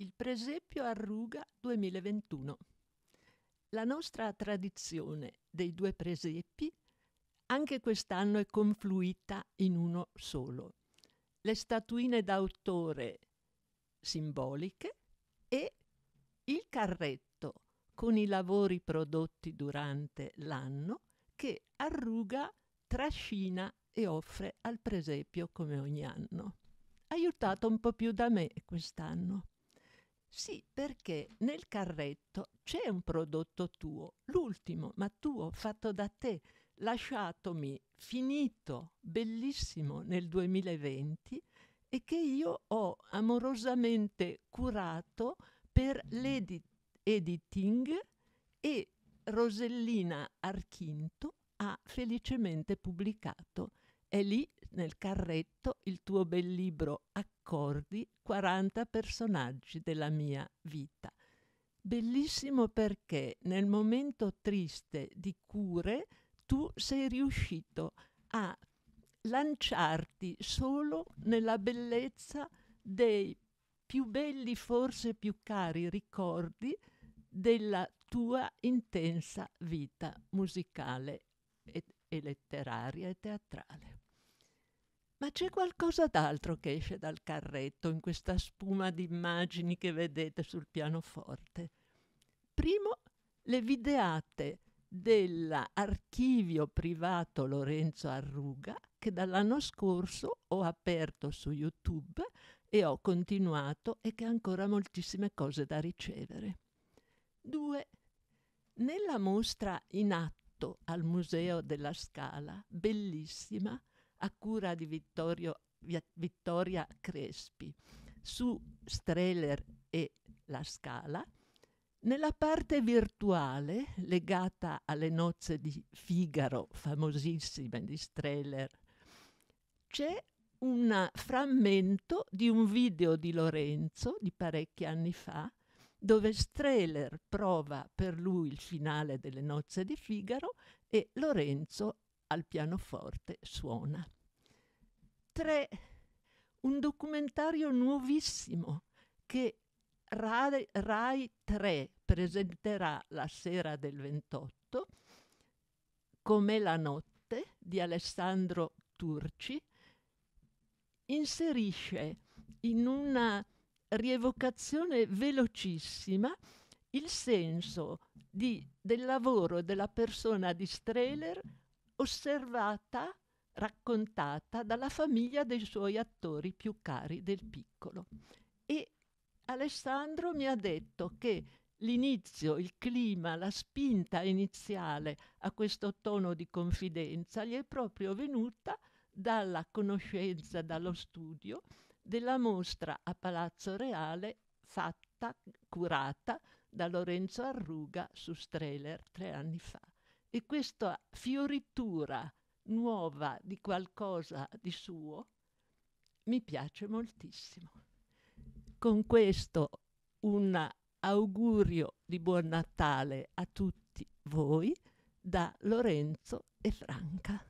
Il presepio a ruga 2021. La nostra tradizione dei due presepi anche quest'anno è confluita in uno solo. Le statuine d'autore simboliche e il carretto con i lavori prodotti durante l'anno che arruga, trascina e offre al presepio come ogni anno. Aiutato un po' più da me quest'anno. Sì, perché nel carretto c'è un prodotto tuo, l'ultimo, ma tuo, fatto da te, lasciatomi finito, bellissimo nel 2020 e che io ho amorosamente curato per l'editing e Rosellina Archinto ha felicemente pubblicato. È lì nel carretto il tuo bel libro a accordi 40 personaggi della mia vita. Bellissimo perché nel momento triste di cure tu sei riuscito a lanciarti solo nella bellezza dei più belli, forse più cari ricordi della tua intensa vita musicale e letteraria e teatrale. Ma c'è qualcosa d'altro che esce dal carretto in questa spuma di immagini che vedete sul pianoforte. Primo, le videate dell'archivio privato Lorenzo Arruga che dall'anno scorso ho aperto su YouTube e ho continuato e che ha ancora moltissime cose da ricevere. Due, Nella mostra in atto al Museo della Scala, bellissima, a cura di Vittorio, Vittoria Crespi su Streller e La Scala. Nella parte virtuale, legata alle nozze di Figaro, famosissime di Streller, c'è un frammento di un video di Lorenzo di parecchi anni fa, dove Streller prova per lui il finale delle nozze di Figaro e Lorenzo al pianoforte suona mentre un documentario nuovissimo che Rai, Rai 3 presenterà la sera del 28, Come la notte di Alessandro Turci, inserisce in una rievocazione velocissima il senso di, del lavoro della persona di Strehler osservata raccontata dalla famiglia dei suoi attori più cari del piccolo. E Alessandro mi ha detto che l'inizio, il clima, la spinta iniziale a questo tono di confidenza gli è proprio venuta dalla conoscenza, dallo studio della mostra a Palazzo Reale fatta, curata da Lorenzo Arruga su Strehler tre anni fa. E questa fioritura nuova di qualcosa di suo, mi piace moltissimo. Con questo un augurio di buon Natale a tutti voi da Lorenzo e Franca.